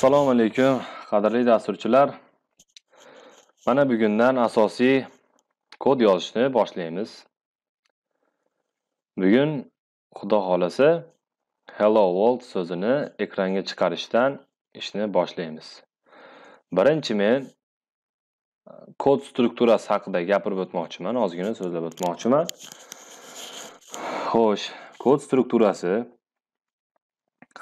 assalomu alaykum qadrli dasturchilar mana bugundan asosiy kod yozishni boshlaymiz bugun xudo xohlasa hello world so'zini ekranga chiqarishdan ishni boshlaymiz birinchi men e, kod strukturasi haqida gapirib o'tmoqchiman ozgina so'zlab o'tmoqchiman xo'sh kod strukturasi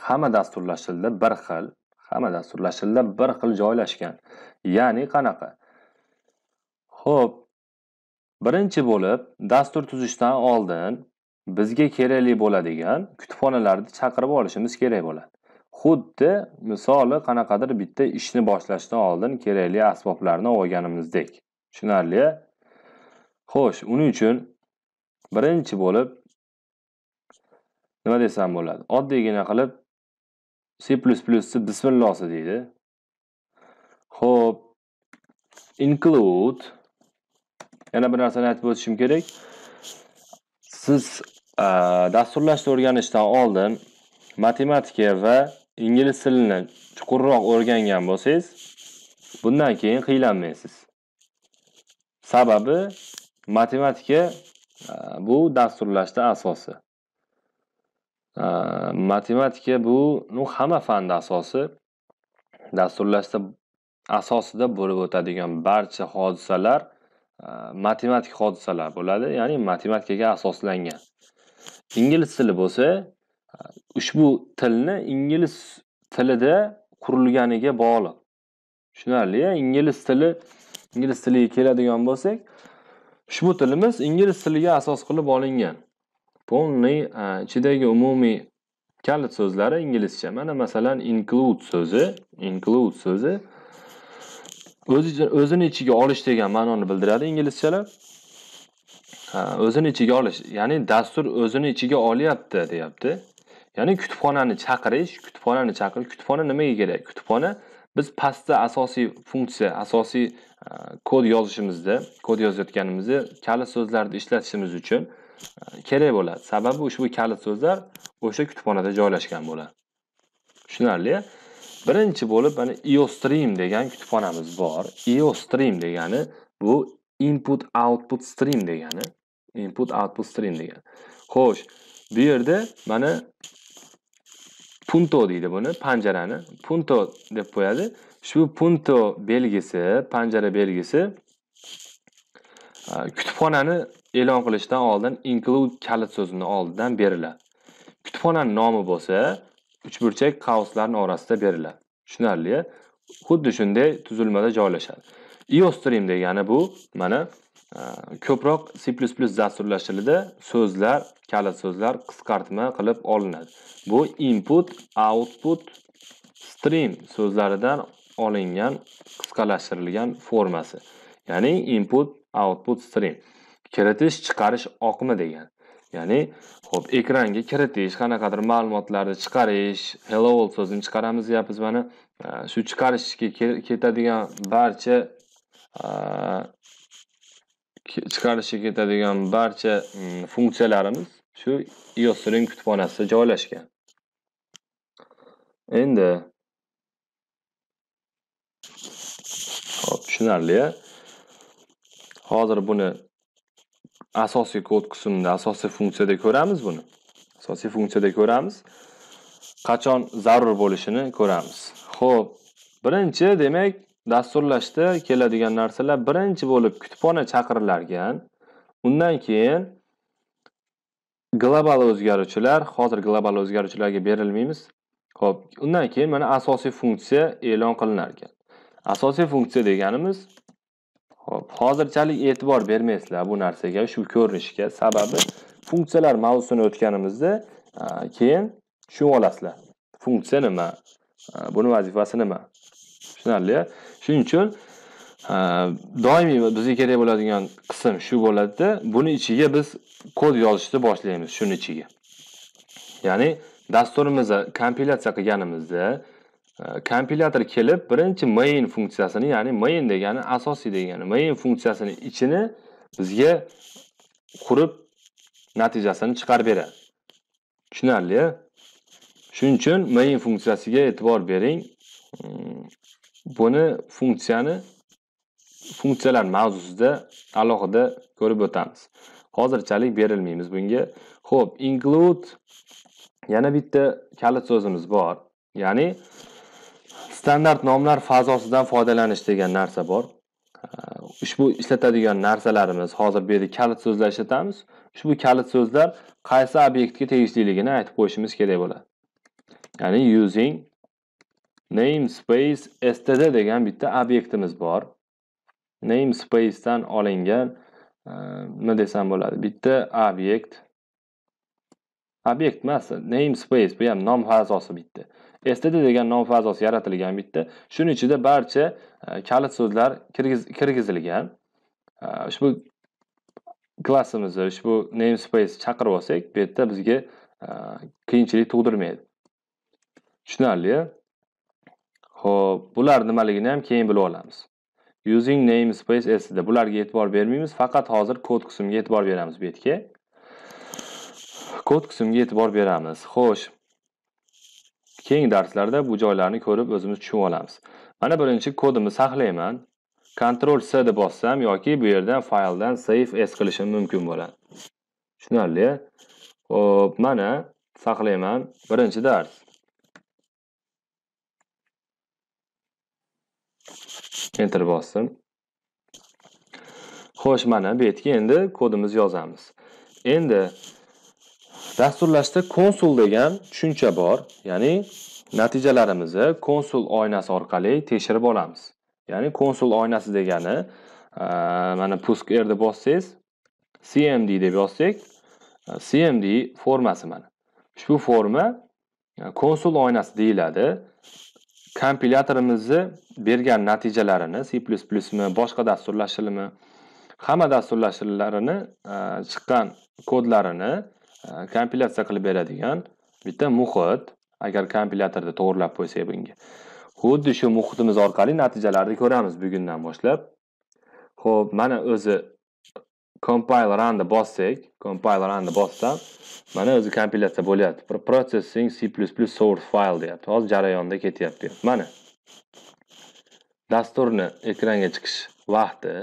hamma dasturlash tilida bir xil hamma dasturlashilda bir xil joylashgan ya'ni qanaqa ho'p birinchi bo'lib dastur tuzishdan oldin bizga kerakli bo'ladigan kutubxonalarni chaqirib olishimiz kerak bo'ladi xuddi misoli qanaqadir bitta ishni boshlashdan oldin kerakli asboblarni olganimizdek tushunarli xo'sh uning uchun birinchi bo'lib nima desam bo'ladi oddiygina qilib c ni bismillosi deydi Xo'p, include yana bir narsani aytib o'tishim kerak siz dasturlashni o'rganishdan oldin matematika va ingliz tilini chuqurroq o'rgangan bo'lsangiz bundan keyin qiylanmaysiz sababi matematika bu dasturlashda asosi matematika э, bu hamma fanni asosi dasturlashda asosida bo'lib o'tadigan barcha hodisalar e, matematik hodisalar bo'ladi ya'ni matematikaga asoslangan ingliz tili bo'lsa e, ushbu tilni ingliz tilida qurilganiga bog'liq tushunarli ingliz tili ingliz tiliga keladigan bo'lsak ushbu tilimiz ingliz tiliga asos qilib olingan Полный ichidagi umumiy kalit so'zlari inglizcha. Mana masalan include so'zi include so'zi o'zini ichiga olish degan ma'noni bildiradi inglizchalar. O'zini ichiga olish, ya'ni dastur o'zini ichiga olyapti deyapti. Ya'ni kutubxonani chaqirish, kutubxonani chaqir, kutubxona nimaga kerak? Kutubxona biz pastda asosiy funksiya, asosiy kod yozishimizda, kod yozayotganimizda kalit so'zlarni ishlatishimiz uchun kerak bo'ladi sababi ushbu kalit so'zlar o'sha kutubxonada joylashgan bo'ladi tushunarli birinchi bo'lib mana iostream degan kutubxonamiz bor iostream degani bu input output stream degani input output stream degani xo'sh bu yerda mana punto deydi buni panjarani punto deb qo'yadi shu punto belgisi panjara belgisi kutubxonani e'lon qilishdan oldin include kalit so'zini oldidan beriladi kutubxonani nomi bo'lsa uchburchak qavslarni orasida beriladi tushunarli xuddi shunday tuzilmada joylashadi iostream e degani bu mana e, ko'proq c++ dasturlash tilida so'zlar kalit so'zlar qisqartma qilib olinadi bu input output stream so'zlaridan olingan qisqalashtirilgan formasi ya'ni input output stream kiritish chiqarish oqimi degan ya'ni ho'p ekranga kiritish qanaqadir ma'lumotlarni chiqarish hello world so'zini chiqaramiz deyapmiz mana shu chiqarishga ketadigan barcha chiqarishga ketadigan barcha funksiyalarimiz shu iostring kutubxonasida joylashgan endi hop tushunarli hozir buni asosiy kod qismida asosiy funksiyada ko'ramiz buni asosiy funksiyada ko'ramiz qachon zarur bo'lishini ko'ramiz ho'p birinchi demak dasturlashda keladigan narsalar birinchi bo'lib kutubxona chaqirilargan undan keyin global o'zgaruvchilar hozir global o'zgaruvchilarga berilmaymiz ho'p undan keyin mana asosiy funksiya e'lon ekan asosiy funksiya deganimiz Xo'p, hozirchalik e'tibor bermaysizlar bu narsaga, shu ko'rinishga. Sababi funksiyalar mavzusini o'tganimizda keyin tushunib olasizlar. Funksiya nima? Buni vazifasi nima? Tushunarli? Shuning uchun doimiy bizga kerak bo'ladigan qism shu bo'ladida, buni ichiga biz kod yozishni boshlaymiz, shuni ichiga. Ya'ni dasturimizni kompilyatsiya qilganimizda kompilyator kelib birinchi main funksiyasini ya'ni main degani asosiy degani main funksiyasini ichini bizga qurib natijasini chiqarib beradi tushunarli shuning uchun main funksiyasiga e'tibor bering hmm, buni funksiyani funksiyalar mavzusida alohida ko'rib o'tamiz hozirchalik berilmaymiz bunga ho'p include yana bitta kalit so'zimiz bor ya'ni uh, standart nomlar fazosidan foydalanish degan narsa bor ushbu ishlatadigan narsalarimiz hozir bu yerda kalit so'zlar ishlatamiz ushbu kalit so'zlar qaysi obyektga tegishliligini aytib qo'yishimiz kerak bo'ladi ya'ni using namespace std degan bitta obyektimiz bor namespacedan olingan e, nima desam bo'ladi bitta obyekt obyekt emas namespace bu ham nom fazosi bitta std degan nom fazosi yaratilgan bitta shuni ichida barcha e, kalit so'zlar kirgizilgan e, ushbu klassimizni ushbu namespace chaqirib olsak bu yerda bizga e, qiyinchilik tug'dirmaydi tushunarli ho'p bular nimaligini ham keyin bilib olamiz using namespace std bularga e'tibor bermaymiz faqat hozir kod qismiga e'tibor beramiz bu yerga kod qismiga e'tibor beramiz xo'sh keng darslarda bu joylarni ko'rib o'zimiz tushunib olamiz mana birinchi kodimni saqlayman Ctrl C deb bossam yoki bu yerdan fayldan save s qilishim mumkin bo'ladi tushunarli Xo'p, mana saqlayman birinchi dars enter bosdim xo'sh mana bu yerga endi kodimizni yozamiz endi dasturlashda konsul degan tushuncha bor ya'ni natijalarimizni konsul oynasi orqali tekshirib olamiz ya'ni konsul oynasi degani e, mana pusk erni bossangiz cmd deb yozsak e, cmd formasi mana ushbu forma e, konsul oynasi deyiladi kompilyatorimizni bergan natijalarini c mi boshqa dasturlash tilimi hamma dasturlash chiqqan kodlarini kompilyatsiya qilib beradigan bitta muhit agar kompilyatorda to'g'irlab qo'ysak bunga xuddi shu muhitimiz orqali natijalarni ko'ramiz bugundan boshlab ho'p mana o'zi compile runni bossak compile runni bossam mana o'zi kompilyatsiya bo'lyapti processing c++ source file deyapti hozir jarayonda ketyapti mana dasturni ekranga chiqish vaqti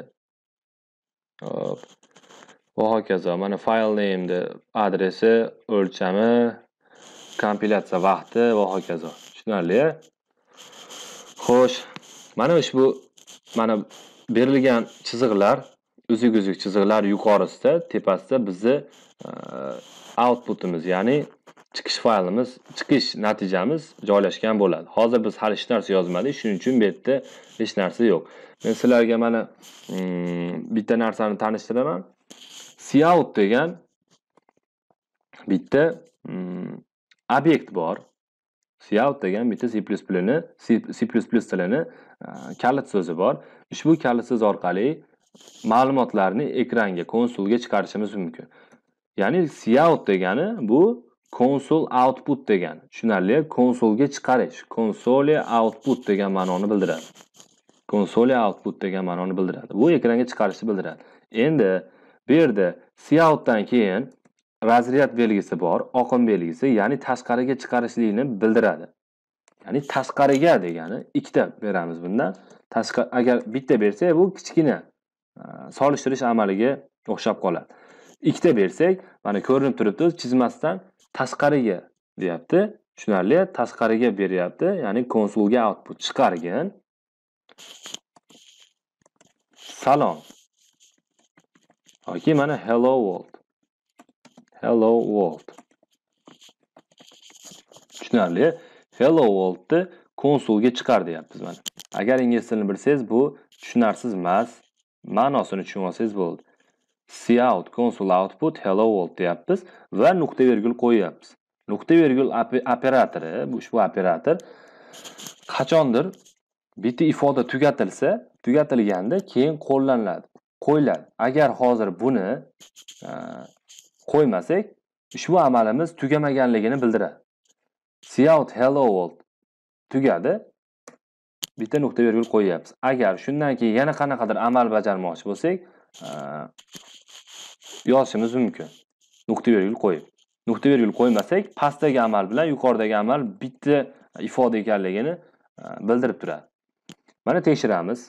hop va hokazo mana fayl name'ni adresi o'lchami kompilatsiya vaqti va hokazo tushunarli xo'sh mana ushbu mana berilgan chiziqlar uzuk uzuk chiziqlar yuqorisida tepasida bizni outputimiz ya'ni chiqish faylimiz chiqish natijamiz joylashgan bo'ladi hozir biz hali hech narsa yozmadik shuning uchun bu yerda hech narsa yo'q men sizlarga mana bitta narsani tanishtiraman cout degan bitta mm, obyekt bor cout degan bitta c plus c tilini e, kalit so'zi bor ushbu kalit so'z orqali ma'lumotlarni ekranga konsulga chiqarishimiz mumkin ya'ni cout degani bu konsul output degani tushunarli konsulga chiqarish konsoli output degan ma'noni bildiradi konsoli output degan ma'noni bildiradi bu ekranga chiqarishni bildiradi endi bu yerda syoutdan keyin razryad belgisi bor oqim belgisi ya'ni tashqariga chiqarishlikni bildiradi ya'ni tashqariga degani ikkita beramiz bundan tashqari agar bitta bersak bu kichkina e, solishtirish amaliga o'xshab qoladi ikkita bersak mana ko'rinib turibdi chizmasidan tashqariga deyapti tushunarli tashqariga beryapti ya'ni konsulga output chiqargin salom yoki mana hello world hello world tushunarli hello worldni konsolga chiqar deyapmiz mana agar ingliz tilini bilsangiz bu tushunarsiz emas ma'nosini tushunib olsangiz bo'ldi cout console output hello world deyapmiz va nuqta vergul qo'yyapmiz nuqta vergul operatori bu ushbu operator qachondir bitta ifoda tugatilsa tugatilganda keyin qo'llaniladi qo'yiladi agar hozir buni e, qo'ymasak ushbu amalimiz tugamaganligini bildiradi out hello world tugadi bitta nuqta vergul qo'yyapmiz agar shundan keyin yana qanaqadir amal bajarmoqchi bo'lsak e, yozishimiz mumkin nuqta vergul qo'yib nuqta vergul qo'ymasak pastdagi amal bilan yuqoridagi amal bitta ifoda ekanligini e, bildirib turadi mana tekshiramiz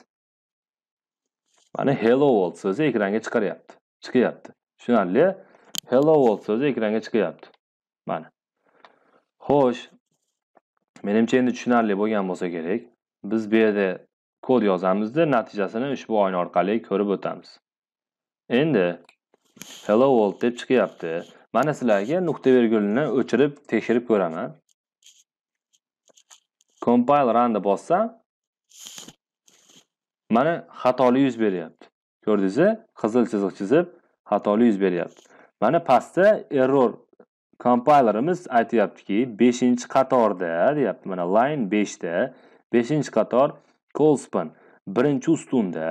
mana hello world so'zi ekranga chiqaryapti chiqyapti tushunarli hello world so'zi ekranga chiqyapti mana xo'sh menimcha endi tushunarli bo'lgan bo'lsa kerak biz bu yerda kod yozamizda natijasini ushbu oyna orqali ko'rib o'tamiz endi hello world deb chiqyapti mana sizlarga nuqta vergulni o'chirib tekshirib ko'raman compile runni bossam mana xatoli yuz beryapti ko'rdingizmi qizil chiziq chizib xatoli yuz beryapti mana pastda error kompaylerimiz aytyaptiki beshinchi qatorda deyapti mana line beshda beshinchi qator colspan birinchi ustunda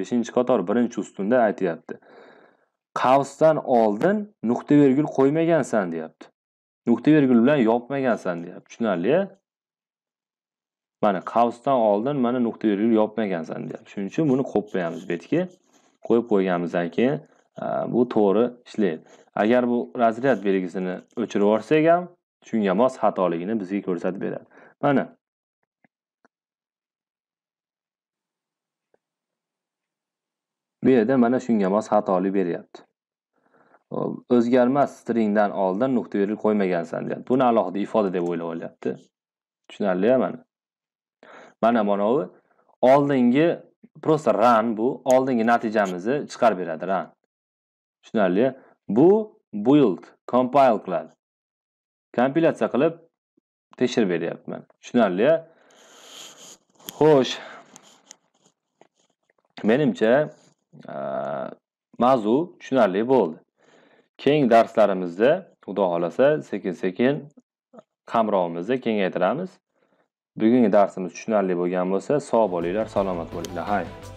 beshinchi qator birinchi ustunda aytyapti qavsdan oldin nuqta vergul qo'ymagansan deyapti nuqta vergul bilan yopmagansan deyapti tushunarli mana qavsdan oldin mana nuqta belgini yopmagansan deyapti shuning uchun buni qo'yib qo'yamiz bu yerga qo'yib qo'yganimizdan keyin e, bu to'g'ri ishlaydi agar bu razryad belgisini o'chirib yuborsak ham shunga mos xatoligini bizga ko'rsatib beradi mana bu yerda mana shunga mos xatolik beryapti o'zgarmas stringdan oldin nuqta belgi qo'ymagansan deyapti buni alohida ifoda deb o'ylab olyapti tushunarlia mana mana manovi oldingi prosta run bu oldingi natijamizni chiqarib beradi run tushunarli bu build compile qiladi kompilatsiya qilib tekshirib beryapman tushunarli xo'sh menimcha mavzu tushunarli bo'ldi keyingi darslarimizda xudo xohlasa sekin sekin qamrovimizni kengaytiramiz bugungi darsimiz tushunarli bo'lgan bo'lsa sog' bo'linglar salomat bo'linglar xayr